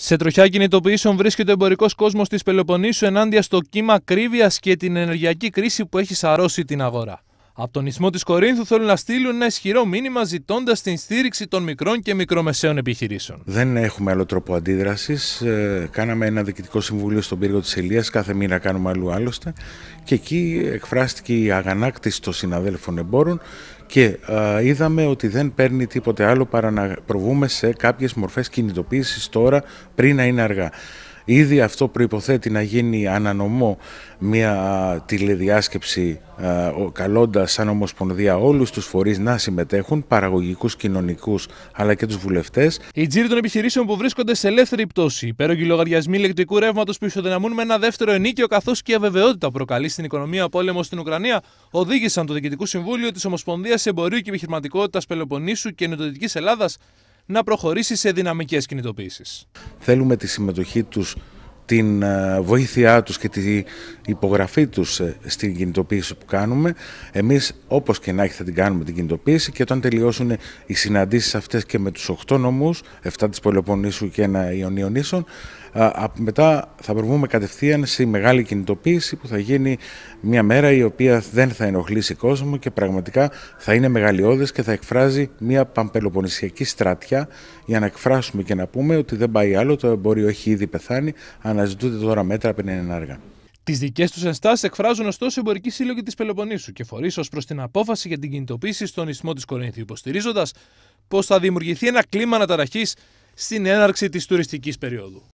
Σε τροχιά κινητοποιήσεων βρίσκεται ο εμπορικός κόσμος της Πελοποννήσου ενάντια στο κύμα ακρίβειας και την ενεργειακή κρίση που έχει σαρώσει την αγορά από τον Ισμό της Κορίνθου θέλουν να στείλουν ένα ισχυρό μήνυμα ζητώντας την στήριξη των μικρών και μικρομεσαίων επιχειρήσεων. Δεν έχουμε άλλο τρόπο αντίδρασης. Ε, κάναμε ένα διοικητικό συμβούλιο στον πύργο της Ελίας. Κάθε μήνα κάνουμε αλλού άλλωστε. Και εκεί εκφράστηκε η αγανάκτηση των συναδέλφων εμπόρων και είδαμε ότι δεν παίρνει τίποτε άλλο παρά να προβούμε σε κάποιες μορφές κινητοποίησης τώρα πριν να είναι αργά. Ήδη αυτό προϋποθέτει να γίνει ανανομό μια τηλεδιάσκεψη καλώντας σαν Ομοσπονδία όλους τους φορείς να συμμετέχουν, παραγωγικούς, κοινωνικούς αλλά και τους βουλευτές. Οι τζίροι των επιχειρήσεων που βρίσκονται σε ελεύθερη πτώση, υπέρογοι λογαριασμοί ηλεκτρικού ρεύματος που ισοδυναμούν με ένα δεύτερο ενίκιο καθώς και η αβεβαιότητα προκαλεί στην οικονομία πόλεμος στην Ουκρανία, οδήγησαν το Διοικητικό Συμβούλιο της Ομοσπονδίας Εμπορίου και Επιχειρηματικότητας Πελοποννήσου και Νοτοδυτικής Ελλάδας να προχωρήσει σε δυναμικές κινητοποίησεις. Θέλουμε τη συμμετοχή τους την ε, βοήθειά τους και τη υπογραφή τους ε, στην κινητοποίηση που κάνουμε. Εμείς όπως και να έχει θα την κάνουμε την κινητοποίηση και όταν τελειώσουν οι συναντήσεις αυτές και με τους οκτώ νομούς, 7 της Πολεποννήσου και ένα Ιωνίων μετά θα προβούμε κατευθείαν σε μεγάλη κινητοποίηση που θα γίνει μια μέρα η οποία δεν θα ενοχλήσει κόσμο και πραγματικά θα είναι μεγαλειώδες και θα εκφράζει μια παμπελοπονησιακή στρατιά για να εκφράσουμε και να πούμε ότι δεν πάει άλλο, το εμπόριο έχει ήδη πεθάνει, αναζητούνται τώρα μέτρα πριν είναι αργά. Τις δικές τους ενστάσεις εκφράζουν ωστόσο οι εμπορικοί σύλλογοι της Πελοποννήσου και φορείς ως προς την απόφαση για την κινητοποίηση στον ισμό της Κορίνθη υποστηρίζοντας πως θα δημιουργηθεί ένα κλίμα αναταραχής στην έναρξη της τουριστικής περίοδου.